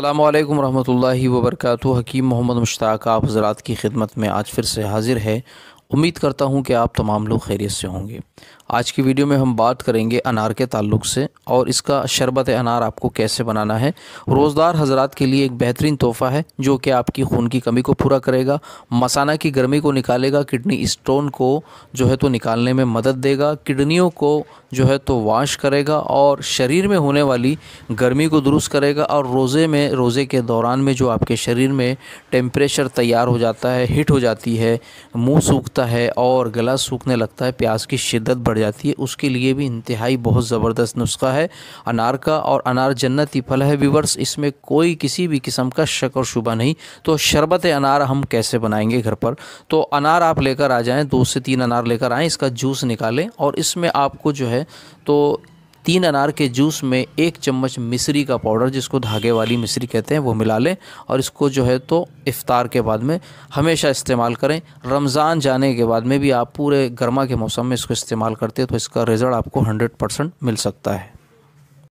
अल्लाम वरहमल वर्क हकीम मोहम्मद मुश्ताक आप हज़रा की खिदमत में आज फिर से हाज़िर है उम्मीद करता हूँ कि आप तमाम लोग खैरियत से होंगे आज की वीडियो में हम बात करेंगे अनार के ताल्लुक से और इसका शरबत अनार आपको कैसे बनाना है रोज़दार हजरात के लिए एक बेहतरीन तोहफ़ा है जो कि आपकी खून की कमी को पूरा करेगा मसाना की गर्मी को निकालेगा किडनी स्टोन को जो है तो निकालने में मदद देगा किडनियों को जो है तो वाश करेगा और शरीर में होने वाली गर्मी को दुरुस्त करेगा और रोज़े में रोज़े के दौरान में जो आपके शरीर में टेम्परेचर तैयार हो जाता है हिट हो जाती है मुँह सूख सूखता है और गला सूखने लगता है प्यास की शिद्दत बढ़ जाती है उसके लिए भी इंतहाई बहुत ज़बरदस्त नुस्खा है अनार का और अनार ही फल है विवर्स इसमें कोई किसी भी किस्म का शक और शुबा नहीं तो शरबत अनार हम कैसे बनाएंगे घर पर तो अनार आप लेकर आ जाएँ दो से तीन अनार लेकर आएँ इसका जूस निकालें और इसमें आपको जो है तो तीन अनार के जूस में एक चम्मच मिश्री का पाउडर जिसको धागे वाली मिश्री कहते हैं वो मिला लें और इसको जो है तो इफ़ार के बाद में हमेशा इस्तेमाल करें रमज़ान जाने के बाद में भी आप पूरे गर्मा के मौसम में इसको इस्तेमाल करते हैं तो इसका रिज़ल्ट आपको हंड्रेड परसेंट मिल सकता है